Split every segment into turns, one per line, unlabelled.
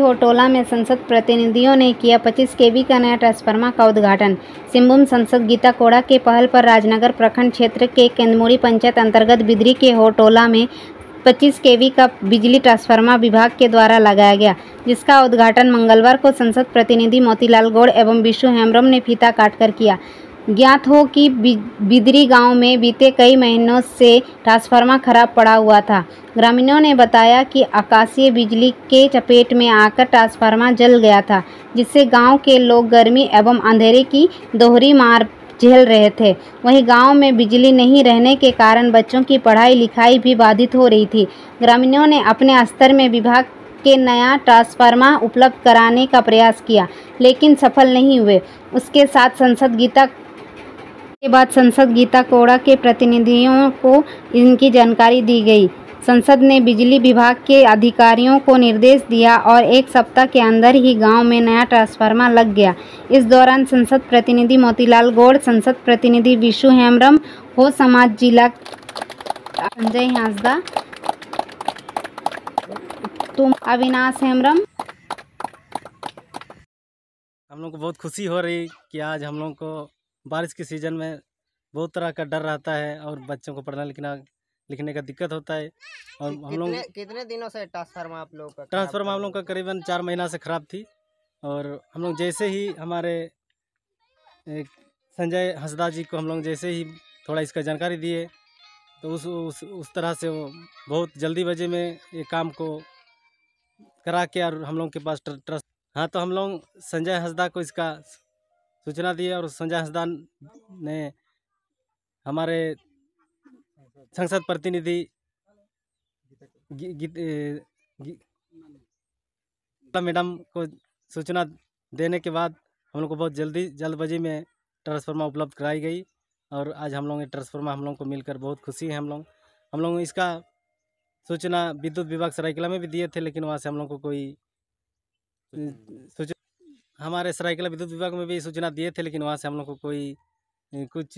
होटोला में संसद प्रतिनिधियों ने किया 25 केवी का नया ट्रांसफार्मर का उद्घाटन सिंहभूम संसद गीता कोड़ा के पहल पर राजनगर प्रखंड क्षेत्र के केंदमुड़ी पंचायत अंतर्गत बिदरी के होटोला में 25 केवी का बिजली ट्रांसफार्मर विभाग के द्वारा लगाया गया जिसका उद्घाटन मंगलवार को संसद प्रतिनिधि मोतीलाल गौड़ एवं विश्व हेम्ब्रम ने फीता काटकर किया ज्ञात हो कि बिदरी गांव में बीते कई महीनों से ट्रांसफार्मर खराब पड़ा हुआ था ग्रामीणों ने बताया कि आकाशीय बिजली के चपेट में आकर ट्रांसफार्मर जल गया था जिससे गांव के लोग गर्मी एवं अंधेरे की दोहरी मार झेल रहे थे वहीं गांव में बिजली नहीं रहने के कारण बच्चों की पढ़ाई लिखाई भी बाधित हो रही थी ग्रामीणों ने अपने स्तर में विभाग के नया ट्रांसफार्मर उपलब्ध कराने का प्रयास किया लेकिन सफल नहीं हुए उसके साथ संसद गीता के बाद संसद गीता कोड़ा के प्रतिनिधियों को इनकी जानकारी दी गई संसद ने बिजली विभाग के अधिकारियों को निर्देश दिया और एक सप्ताह के अंदर ही गांव में नया ट्रांसफार्मर लग गया इस दौरान संसद प्रतिनिधि मोतीलाल गौड़ संसद प्रतिनिधि विशु हेमरम हो समाज जिला संजय हांसदा तुम अविनाश हेमरम
हम लोग को बहुत खुशी हो रही कि आज हम लोग को बारिश के सीज़न में बहुत तरह का डर रहता है और बच्चों को पढ़ना लिखना लिखने का दिक्कत होता है और हम लोग कितने दिनों से ट्रांसफार्मर आप लोग का ट्रांसफार्मर हम लोग का करीबन चार महीना से ख़राब थी और हम लोग जैसे ही हमारे संजय हंसदा जी को हम लोग जैसे ही थोड़ा इसका जानकारी दिए तो उस उस उस तरह से वो बहुत जल्दी बजे में ये काम को करा के और हम लोग के पास ट्रस्ट हाँ तो हम लोग संजय हंसदा को इसका सूचना दी और संजय हंसदान ने हमारे संसद प्रतिनिधि मैडम को सूचना देने के बाद हम लोग को बहुत जल्दी जल्दबाजी में ट्रांसफार्मा उपलब्ध कराई गई और आज हम लोग ये ट्रांसफार्मा हम लोग को मिलकर बहुत खुशी है हम लोग हम लोग इसका सूचना विद्युत विभाग सरायकला में भी दिए थे लेकिन वहाँ से हम लोग को कोई सूचना हमारे सरायकला विद्युत विभाग में भी सूचना दिए थे लेकिन वहाँ से हम लोग को कोई कुछ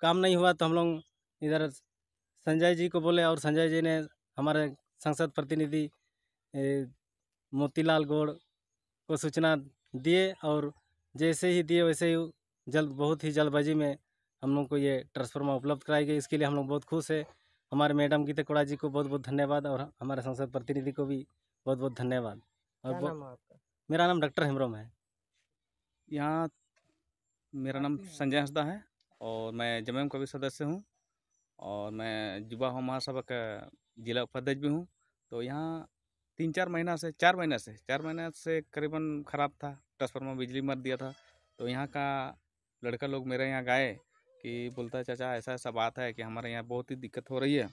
काम नहीं हुआ तो हम लोग इधर संजय जी को बोले और संजय जी ने हमारे संसद प्रतिनिधि मोतीलाल गौड़ को सूचना दिए और जैसे ही दिए वैसे ही जल्द बहुत ही जल्दबाजी में हम लोग को ये ट्रांसफार्मर उपलब्ध कराई गई इसके लिए हम लोग बहुत खुश है हमारे मैडम गीते कोड़ा जी को बहुत बहुत धन्यवाद और हमारे संसद प्रतिनिधि को भी बहुत बहुत धन्यवाद और मेरा नाम डॉक्टर हेमरोम है
यहाँ मेरा नाम संजय हंसदा है और मैं जमैम का भी सदस्य हूँ और मैं युवा हूँ महासभा का जिला उपाध्यक्ष भी हूँ तो यहाँ तीन चार महीना से चार महीना से चार महीना से करीबन ख़राब था ट्रांसफार्मर बिजली मर दिया था तो यहाँ का लड़का लोग मेरे यहाँ गए कि बोलता है चाचा ऐसा ऐसा बात है कि हमारे यहाँ बहुत ही दिक्कत हो रही है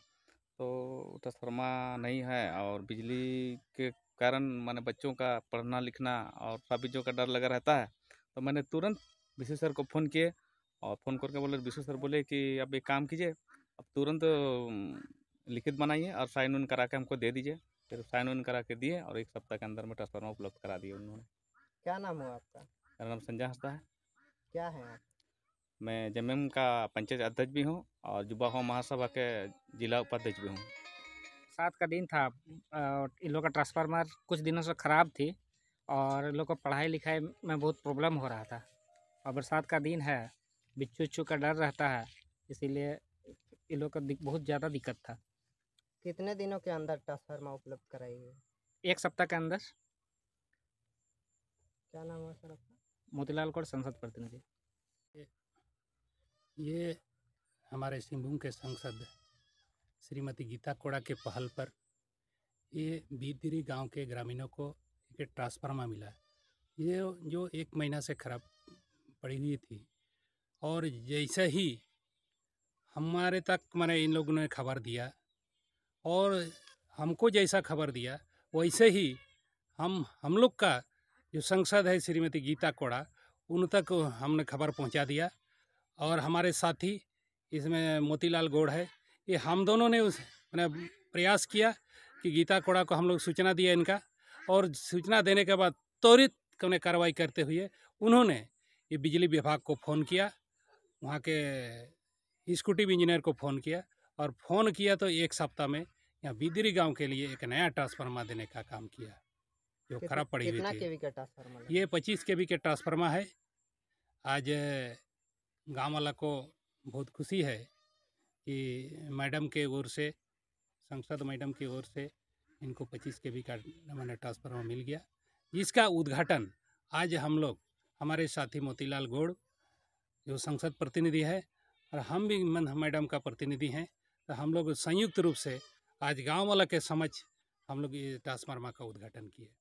तो ट्रांसफार्मर नहीं है और बिजली के कारण मैंने बच्चों का पढ़ना लिखना और सभी चीज़ों का डर लगा रहता है तो मैंने तुरंत विशेष सर को फ़ोन किए और फ़ोन करके बोले विशेष सर बोले कि अब एक काम कीजिए अब तुरंत लिखित बनाइए और साइन उन करा के हमको दे दीजिए फिर साइन उन करा के दिए और एक सप्ताह के अंदर में ट्रांसफार्मर उपलब्ध करा दिए उन्होंने क्या नाम हुआ आपका मेरा नाम संजय हंसदा है क्या है आप मैं जमएम का पंचायत अध्यक्ष भी हूँ और युवा हो महासभा के जिला उपाध्यक्ष भी हूँ सात का दिन था इन लोग का ट्रांसफार्मर कुछ दिनों से ख़राब थी और लोग को पढ़ाई लिखाई में बहुत प्रॉब्लम हो रहा था और बरसात का दिन है बिच्छू उच्छू का डर रहता है इसीलिए इन लोग का बहुत ज़्यादा दिक्कत था
कितने दिनों के अंदर ट्रांसफार्मा उपलब्ध कराइए एक सप्ताह के अंदर क्या नाम है सर आपका
मोतीलाल कौर संसद प्रतिनिधि ये, हमारे सिंहभूम के सांसद श्रीमती गीता कोड़ा के पहल पर ये बीदरी गांव के ग्रामीणों को एक ट्रांसफार्मा मिला ये जो एक महीना से खराब पड़ी हुई थी और जैसे ही हमारे तक मैंने इन लोगों ने खबर दिया और हमको जैसा खबर दिया वैसे ही हम हम लोग का जो संसद है श्रीमती गीता कोड़ा उन तक हमने खबर पहुंचा दिया और हमारे साथी इसमें मोतीलाल गौड़ है ये हम दोनों ने उस मैंने प्रयास किया कि गीता कोड़ा को हम लोग सूचना दिया इनका और सूचना देने के बाद त्वरित उन्हें कार्रवाई करते हुए उन्होंने ये बिजली विभाग को फ़ोन किया वहाँ के स्कूटी इंजीनियर को फ़ोन किया और फ़ोन किया तो एक सप्ताह में यहाँ बिदरी गांव के लिए एक नया ट्रांसफार्मर देने का काम किया जो खराब पड़ी हुई
थी
ये पच्चीस के वी के ट्रांसफार्मर है आज गाँव वाला को बहुत खुशी है कि मैडम के ओर से सांसद मैडम की ओर से इनको 25 के बी का मैंने ट्रांसफार्मर मिल गया जिसका उद्घाटन आज हम लोग हमारे साथी मोतीलाल गोड़ जो संसद प्रतिनिधि है और हम भी मैडम का प्रतिनिधि हैं तो हम लोग संयुक्त रूप से आज गाँव वाला के समझ हम लोग ये ट्रांसफार्मर का उद्घाटन किए